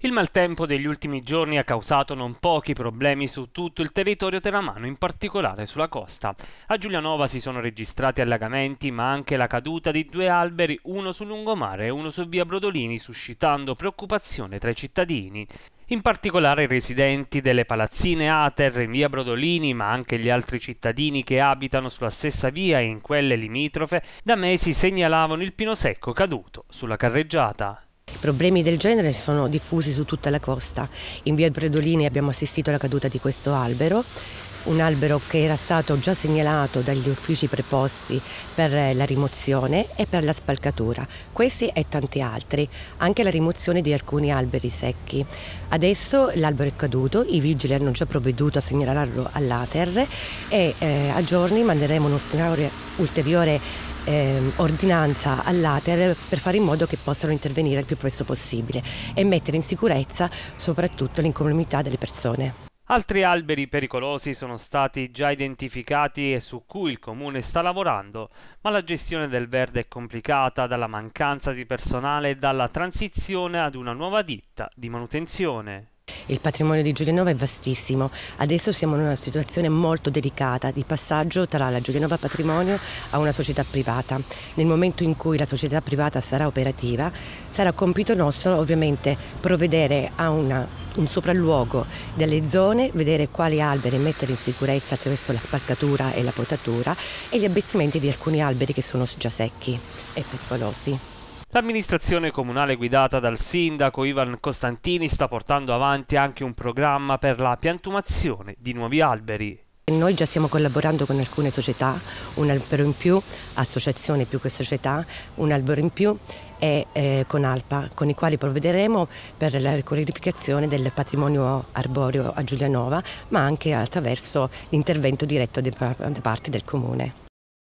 Il maltempo degli ultimi giorni ha causato non pochi problemi su tutto il territorio teramano, in particolare sulla costa. A Giulianova si sono registrati allagamenti, ma anche la caduta di due alberi, uno sul lungomare e uno su via Brodolini, suscitando preoccupazione tra i cittadini. In particolare i residenti delle palazzine Ater in via Brodolini, ma anche gli altri cittadini che abitano sulla stessa via e in quelle limitrofe, da mesi segnalavano il pino secco caduto sulla carreggiata. Problemi del genere si sono diffusi su tutta la costa. In via Bredolini abbiamo assistito alla caduta di questo albero, un albero che era stato già segnalato dagli uffici preposti per la rimozione e per la spalcatura. Questi e tanti altri, anche la rimozione di alcuni alberi secchi. Adesso l'albero è caduto, i vigili hanno già provveduto a segnalarlo all'Ater e eh, a giorni manderemo un'ulteriore ulteriore eh, ordinanza all'ATER per fare in modo che possano intervenire il più presto possibile e mettere in sicurezza soprattutto l'incolumità delle persone. Altri alberi pericolosi sono stati già identificati e su cui il comune sta lavorando, ma la gestione del verde è complicata dalla mancanza di personale e dalla transizione ad una nuova ditta di manutenzione. Il patrimonio di Giulianova è vastissimo. Adesso siamo in una situazione molto delicata di passaggio tra la Giulianova Patrimonio a una società privata. Nel momento in cui la società privata sarà operativa, sarà compito nostro ovviamente provvedere a una un sopralluogo delle zone, vedere quali alberi mettere in sicurezza attraverso la spaccatura e la potatura e gli abbattimenti di alcuni alberi che sono già secchi e pericolosi. L'amministrazione comunale guidata dal sindaco Ivan Costantini sta portando avanti anche un programma per la piantumazione di nuovi alberi. Noi già stiamo collaborando con alcune società, un albero in più, associazione più che società, un albero in più e eh, con Alpa, con i quali provvederemo per la riqualificazione del patrimonio arboreo a Giulianova, ma anche attraverso l'intervento diretto da parte del Comune.